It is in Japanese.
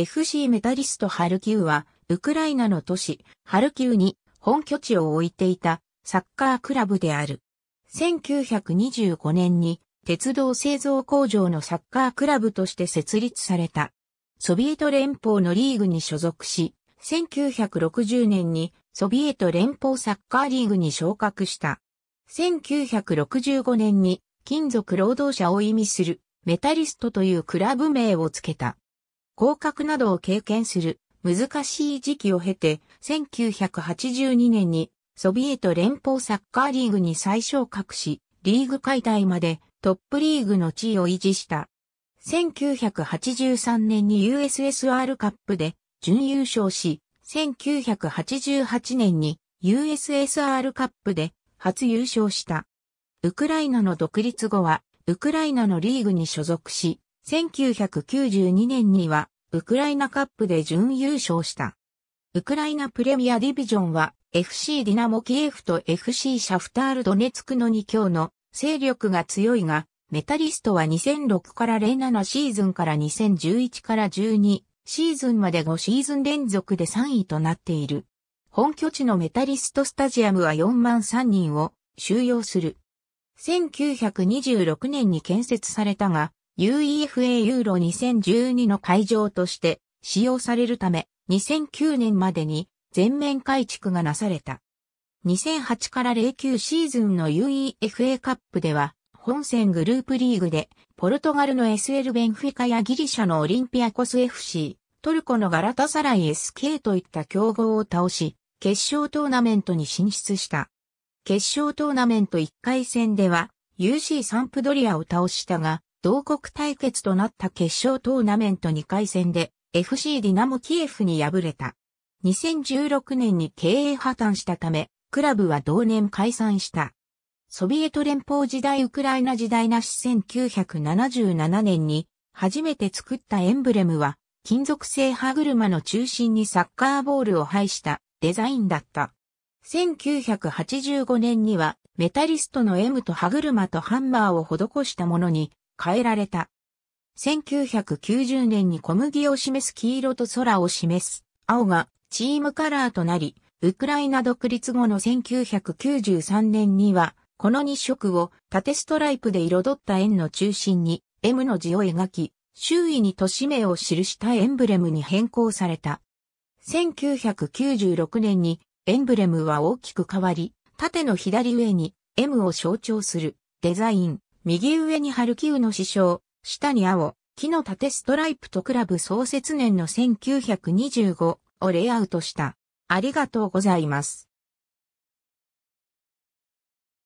FC メタリストハルキウは、ウクライナの都市、ハルキウに本拠地を置いていたサッカークラブである。1925年に鉄道製造工場のサッカークラブとして設立された。ソビエト連邦のリーグに所属し、1960年にソビエト連邦サッカーリーグに昇格した。1965年に金属労働者を意味するメタリストというクラブ名を付けた。降格などを経験する難しい時期を経て、1982年にソビエト連邦サッカーリーグに再昇格し、リーグ解体までトップリーグの地位を維持した。1983年に USSR カップで準優勝し、1988年に USSR カップで初優勝した。ウクライナの独立後は、ウクライナのリーグに所属し、1992年には、ウクライナカップで準優勝した。ウクライナプレミアディビジョンは、FC ディナモキエフと FC シャフタールドネツクの2強の勢力が強いが、メタリストは2006から07シーズンから2011から12シーズンまで5シーズン連続で3位となっている。本拠地のメタリストスタジアムは4万3人を収容する。1926年に建設されたが、UEFA ユーロ2012の会場として使用されるため、2009年までに全面改築がなされた。2008から09シーズンの UEFA カップでは、本戦グループリーグで、ポルトガルの SL ベンフィカやギリシャのオリンピアコス FC、トルコのガラタサライ SK といった競合を倒し、決勝トーナメントに進出した。決勝トーナメント1回戦では、UC サンプドリアを倒したが、同国対決となった決勝トーナメント2回戦で FC ディナモキエフに敗れた。2016年に経営破綻したため、クラブは同年解散した。ソビエト連邦時代ウクライナ時代なし1977年に初めて作ったエンブレムは金属製歯車の中心にサッカーボールを配したデザインだった。1985年にはメタリストの M と歯車とハンマーを施したものに変えられた。1990年に小麦を示す黄色と空を示す青がチームカラーとなり、ウクライナ独立後の1993年には、この2色を縦ストライプで彩った円の中心に M の字を描き、周囲に都市名を記したエンブレムに変更された。1996年にエンブレムは大きく変わり、縦の左上に M を象徴するデザイン、右上にハルキウの師匠、下に青、木の縦ストライプとクラブ創設年の1925をレイアウトした。ありがとうございます。